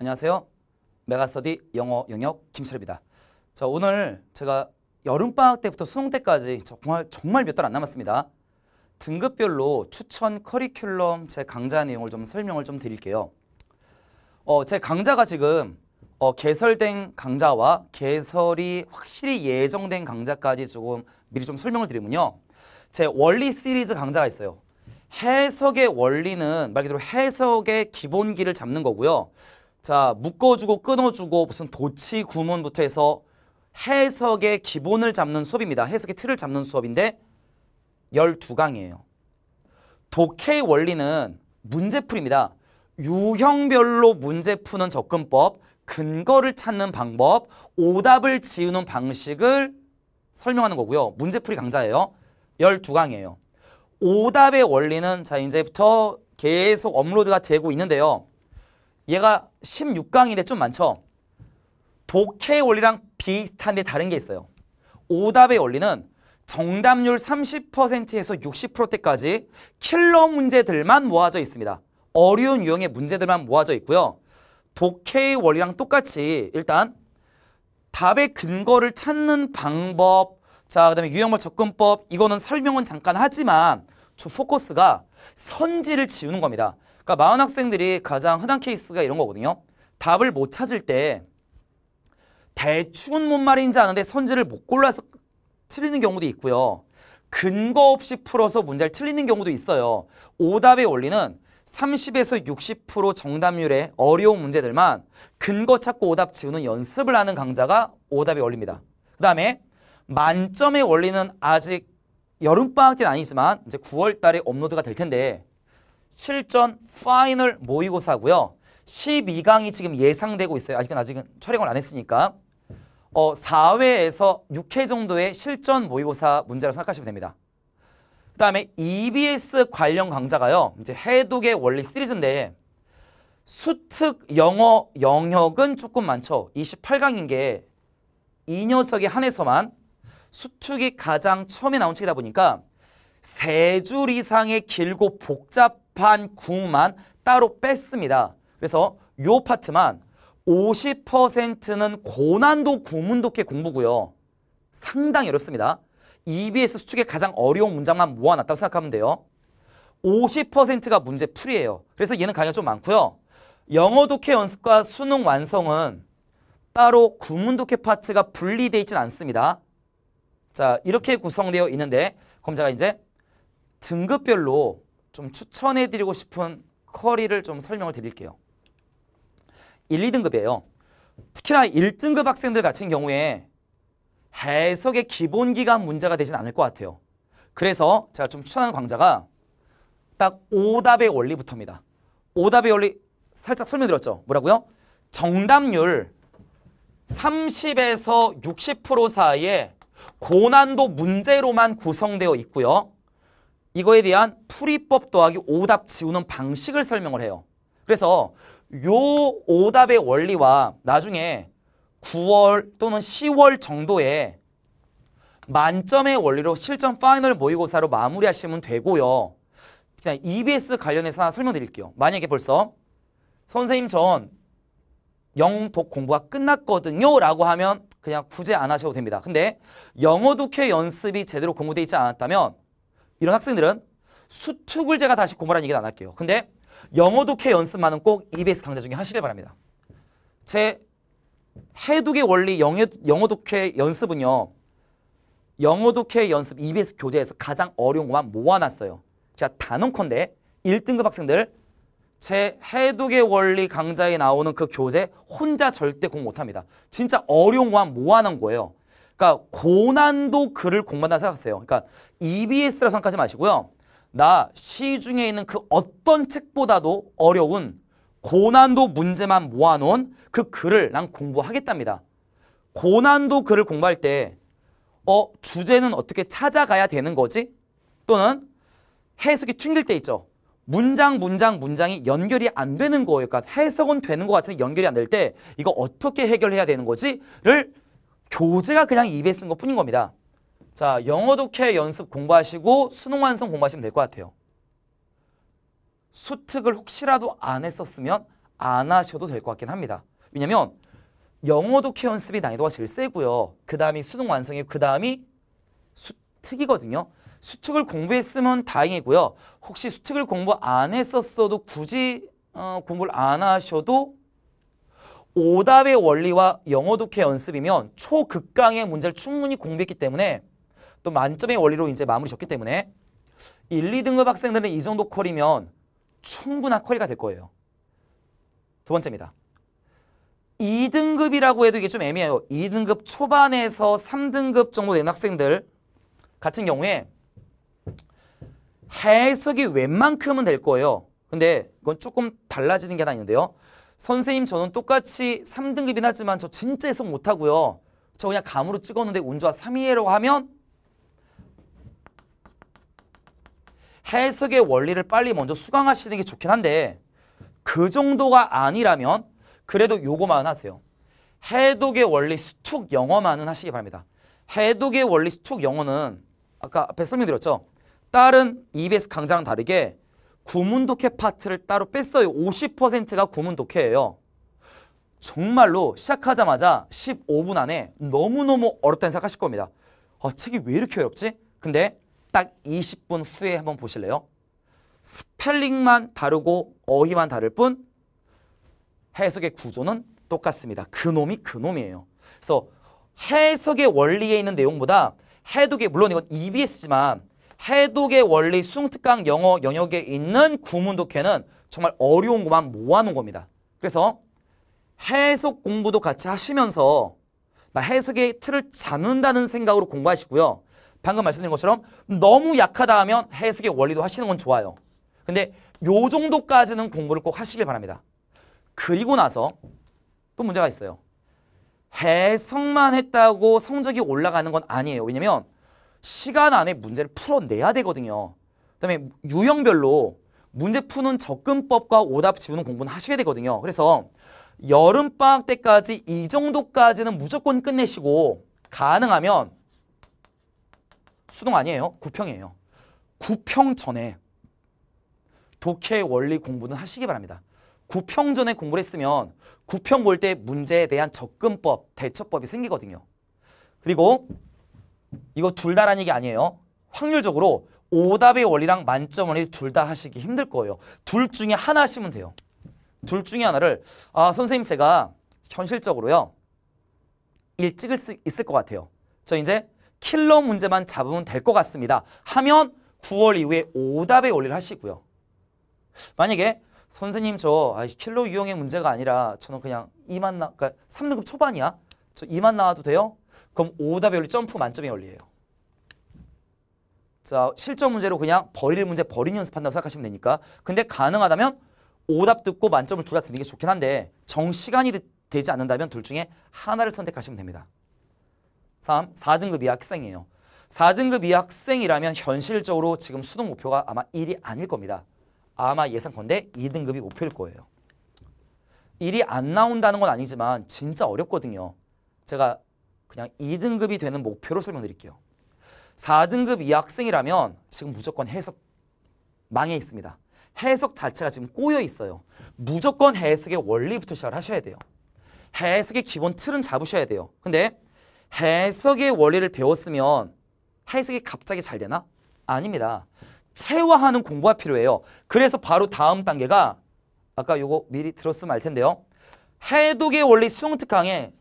안녕하세요. 메가스터디 영어 영역 김철입니다. 자, 오늘 제가 여름방학 때부터 수능 때까지 정말, 정말 몇 달 안 남았습니다. 등급별로 추천 커리큘럼 제 강좌 내용을 좀 설명을 좀 드릴게요. 어, 제 강좌가 지금 어, 개설된 강좌와 개설이 확실히 예정된 강좌까지 조금 미리 좀 설명을 드리면요. 제 원리 시리즈 강좌가 있어요. 해석의 원리는 말 그대로 해석의 기본기를 잡는 거고요. 자 묶어주고 끊어주고 무슨 도치 구문부터 해서 해석의 기본을 잡는 수업입니다. 해석의 틀을 잡는 수업인데 12강이에요. 독해의 원리는 문제풀입니다. 유형별로 문제 푸는 접근법, 근거를 찾는 방법, 오답을 지우는 방식을 설명하는 거고요. 문제풀이 강좌예요. 12강이에요. 오답의 원리는 자 이제부터 계속 업로드가 되고 있는데요. 얘가 16강인데 좀 많죠. 독해의 원리랑 비슷한데 다른 게 있어요. 오답의 원리는 정답률 30%에서 60%대까지 킬러 문제들만 모아져 있습니다. 어려운 유형의 문제들만 모아져 있고요. 독해의 원리랑 똑같이 일단 답의 근거를 찾는 방법, 자, 그 다음에 유형물 접근법, 이거는 설명은 잠깐 하지만 주 포커스가 선지를 지우는 겁니다. 그러니까 마흔 학생들이 가장 흔한 케이스가 이런 거거든요. 답을 못 찾을 때 대충은 뭔 말인지 아는데 선지를 못 골라서 틀리는 경우도 있고요. 근거 없이 풀어서 문제를 틀리는 경우도 있어요. 오답의 원리는 30에서 60% 정답률의 어려운 문제들만 근거 찾고 오답 지우는 연습을 하는 강좌가 오답의 원리입니다. 그 다음에 만점의 원리는 아직 여름방학 때는 아니지만 이제 9월 달에 업로드가 될 텐데 실전 파이널 모의고사고요. 12강이 지금 예상되고 있어요. 아직은 아직은 철회을안 했으니까. 어, 4회에서 6회 정도의 실전 모의고사 문제라고 생각하시면 됩니다. 그 다음에 EBS 관련 강좌가요. 이제 해독의 원리 시리즈인데 수특 영어 영역은 조금 많죠. 28강인 게 이 녀석에 한해서만 수특이 가장 처음에 나온 책이다 보니까 세 줄 이상의 길고 복잡 반한 9만 따로 뺐습니다. 그래서 요 파트만 50%는 고난도 구문독해 공부고요. 상당히 어렵습니다. EBS 수축에 가장 어려운 문장만 모아놨다고 생각하면 돼요. 50%가 문제 풀이에요. 그래서 얘는 강의가 좀 많고요. 영어 독해 연습과 수능 완성은 따로 구문 독해 파트가 분리되어 있지는 않습니다. 자 이렇게 구성되어 있는데 검사가 이제 등급별로 좀 추천해드리고 싶은 커리를 좀 설명을 드릴게요. 1, 2등급이에요. 특히나 1등급 학생들 같은 경우에 해석의 기본 기간 문제가 되진 않을 것 같아요. 그래서 제가 좀 추천하는 강좌가 딱 오답의 원리부터입니다. 오답의 원리 살짝 설명드렸죠. 뭐라고요? 정답률 30에서 60% 사이에 고난도 문제로만 구성되어 있고요. 이거에 대한 풀이법 더하기 오답 지우는 방식을 설명을 해요. 그래서 요 오답의 원리와 나중에 9월 또는 10월 정도에 만점의 원리로 실전 파이널 모의고사로 마무리하시면 되고요. 그냥 EBS 관련해서 하나 설명드릴게요. 만약에 벌써 선생님 전 영독 공부가 끝났거든요 라고 하면 그냥 구제 안 하셔도 됩니다. 근데 영어 독해 연습이 제대로 공부되어 있지 않았다면 이런 학생들은 수특을 제가 다시 고모란 얘기는 안 할게요. 근데 영어 독해 연습만은 꼭 EBS 강좌 중에 하시길 바랍니다. 제 해독의 원리 영어, 영어 독해 연습은요. 영어 독해 연습 EBS 교재에서 가장 어려운 것만 모아놨어요. 제가 단언컨대 1등급 학생들 제 해독의 원리 강좌에 나오는 그 교재 혼자 절대 공 못합니다. 진짜 어려운 것만 모아놓은 거예요. 그러니까 고난도 글을 공부한다 생각하세요. 그러니까 EBS라고 생각하지 마시고요. 나 시중에 있는 그 어떤 책보다도 어려운 고난도 문제만 모아놓은 그 글을 난 공부하겠답니다. 고난도 글을 공부할 때 어, 주제는 어떻게 찾아가야 되는 거지? 또는 해석이 튕길 때 있죠. 문장, 문장, 문장이 연결이 안 되는 거예요. 그러니까 해석은 되는 것 같은데 연결이 안 될 때 이거 어떻게 해결해야 되는 거지?를 교재가 그냥 입에 쓴 것뿐인 겁니다. 자, 영어 독해 연습 공부하시고 수능 완성 공부하시면 될 것 같아요. 수특을 혹시라도 안 했었으면 안 하셔도 될 것 같긴 합니다. 왜냐면 영어 독해 연습이 난이도가 제일 세고요. 그 다음이 수능 완성이고 그 다음이 수특이거든요. 수특을 공부했으면 다행이고요. 혹시 수특을 공부 안 했었어도 굳이 어, 공부를 안 하셔도 오답의 원리와 영어 독해 연습이면 초극강의 문제를 충분히 공부했기 때문에 또 만점의 원리로 이제 마무리 졌기 때문에 1, 2등급 학생들은 이 정도 퀄이면 충분한 퀄이가 될 거예요. 두 번째입니다. 2등급이라고 해도 이게 좀 애매해요. 2등급 초반에서 3등급 정도 된 학생들 같은 경우에 해석이 웬만큼은 될 거예요. 근데 그건 조금 달라지는 게 하나 있는데요. 선생님 저는 똑같이 3등급이긴 하지만 저 진짜 해석 못하고요. 저 그냥 감으로 찍었는데 운 좋아 3위에라고 하면 해석의 원리를 빨리 먼저 수강하시는 게 좋긴 한데 그 정도가 아니라면 그래도 요거만 하세요. 해독의 원리 수툭 영어만은 하시기 바랍니다. 해독의 원리 수툭 영어는 아까 앞에 설명드렸죠. 다른 EBS 강좌랑 다르게 구문독해 파트를 따로 뺐어요. 50%가 구문독해예요. 정말로 시작하자마자 15분 안에 너무너무 어렵다는 생각하실 겁니다. 아, 책이 왜 이렇게 어렵지? 근데 딱 20분 후에 한번 보실래요? 스펠링만 다르고 어휘만 다를 뿐 해석의 구조는 똑같습니다. 그놈이 그놈이에요. 그래서 해석의 원리에 있는 내용보다 해독의 물론 이건 EBS지만 해독의 원리 수능특강 영어 영역에 있는 구문독해는 정말 어려운 것만 모아놓은 겁니다. 그래서 해석 공부도 같이 하시면서 해석의 틀을 잡는다는 생각으로 공부하시고요. 방금 말씀드린 것처럼 너무 약하다 하면 해석의 원리도 하시는 건 좋아요. 근데 요 정도까지는 공부를 꼭 하시길 바랍니다. 그리고 나서 또 문제가 있어요. 해석만 했다고 성적이 올라가는 건 아니에요. 왜냐면 시간 안에 문제를 풀어내야 되거든요. 그다음에 유형별로 문제 푸는 접근법과 오답 지우는 공부는 하셔야 되거든요. 그래서 여름방학 때까지 이 정도까지는 무조건 끝내시고 가능하면 수능 아니에요. 구평이에요. 구평 전에 독해 원리 공부는 하시기 바랍니다. 구평 전에 공부를 했으면 구평 볼 때 문제에 대한 접근법, 대처법이 생기거든요. 그리고 이거 둘 다라는 얘기 아니에요. 확률적으로 오답의 원리랑 만점 원리 둘 다 하시기 힘들 거예요. 둘 중에 하나 하시면 돼요. 둘 중에 하나를 아 선생님 제가 현실적으로요. 일 찍을 수 있을 것 같아요. 저 이제 킬러 문제만 잡으면 될 것 같습니다. 하면 9월 이후에 오답의 원리를 하시고요. 만약에 선생님 저 아, 킬러 유형의 문제가 아니라 저는 그냥 2만 나 그러니까 3등급 초반이야. 저 2만 나와도 돼요? 그럼 오답의 원리 점프 만점의 원리예요. 자 실전 문제로 그냥 버릴 문제 버린 연습한다고 생각하시면 되니까 근데 가능하다면 오답 듣고 만점을 둘다 듣는 게 좋긴 한데 정시간이 되지 않는다면 둘 중에 하나를 선택하시면 됩니다. 3. 4등급 이하 학생이에요. 4등급 이하 학생이라면 현실적으로 지금 수능 목표가 아마 1이 아닐 겁니다. 아마 예상컨대 2등급이 목표일 거예요. 1이 안 나온다는 건 아니지만 진짜 어렵거든요. 제가 그냥 2등급이 되는 목표로 설명드릴게요. 4등급 이 학생이라면 지금 무조건 해석 망해 있습니다. 해석 자체가 지금 꼬여 있어요. 무조건 해석의 원리부터 시작을 하셔야 돼요. 해석의 기본 틀은 잡으셔야 돼요. 근데 해석의 원리를 배웠으면 해석이 갑자기 잘 되나? 아닙니다. 체화하는 공부가 필요해요. 그래서 바로 다음 단계가 아까 요거 미리 들었으면 알 텐데요. 해독의 원리 수능 특강에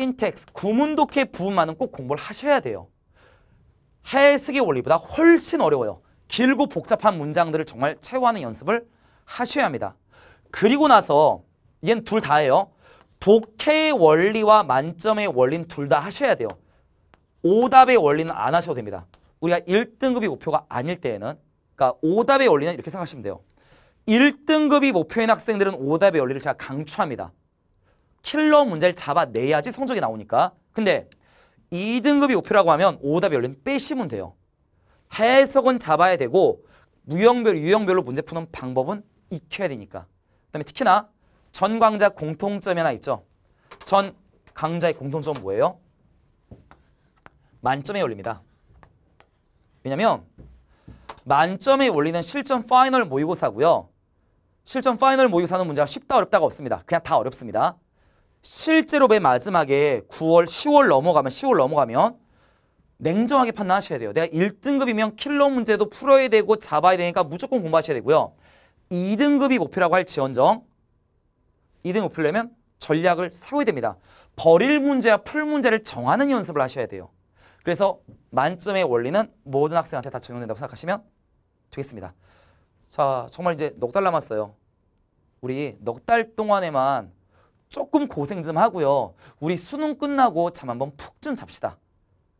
s 텍스 구문독해 부분만은 꼭 공부를 하셔야 돼요. 해석의 원리보다 훨씬 어려워요. 길고 복잡한 문장들을 정말 채워하는 연습을 하셔야 합니다. 그리고 나서 얘는 둘 다예요. 독해의 원리와 만점의 원리는 둘 다 하셔야 돼요. 오답의 원리는 안 하셔도 됩니다. 우리가 1등급이 목표가 아닐 때에는 그러니까 오답의 원리는 이렇게 생각하시면 돼요. 1등급이 목표인 학생들은 오답의 원리를 제가 강추합니다. 킬러 문제를 잡아내야지 성적이 나오니까. 근데 2등급이 목표라고 하면 오답이 열린 빼시면 돼요. 해석은 잡아야 되고 무형별, 유형별로 문제 푸는 방법은 익혀야 되니까. 그다음에 특히나 전 강자 공통점이 하나 있죠. 전 강자의 공통점은 뭐예요? 만점의 원리입니다. 왜냐면 만점의 원리는 실전 파이널 모의고사고요. 실전 파이널 모의고사는 문제가 쉽다 어렵다가 없습니다. 그냥 다 어렵습니다. 실제로 맨 마지막에 9월, 10월 넘어가면 10월 넘어가면 냉정하게 판단하셔야 돼요. 내가 1등급이면 킬러 문제도 풀어야 되고 잡아야 되니까 무조건 공부하셔야 되고요. 2등급이 목표라고 할 지언정 2등급 풀려면 전략을 세워야 됩니다. 버릴 문제와 풀 문제를 정하는 연습을 하셔야 돼요. 그래서 만점의 원리는 모든 학생한테 다 적용된다고 생각하시면 되겠습니다. 자, 정말 이제 넉 달 남았어요. 우리 넉 달 동안에만 조금 고생 좀 하고요. 우리 수능 끝나고 잠 한 번 푹 좀 잡시다.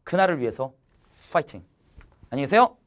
그날을 위해서 파이팅. 안녕히 계세요.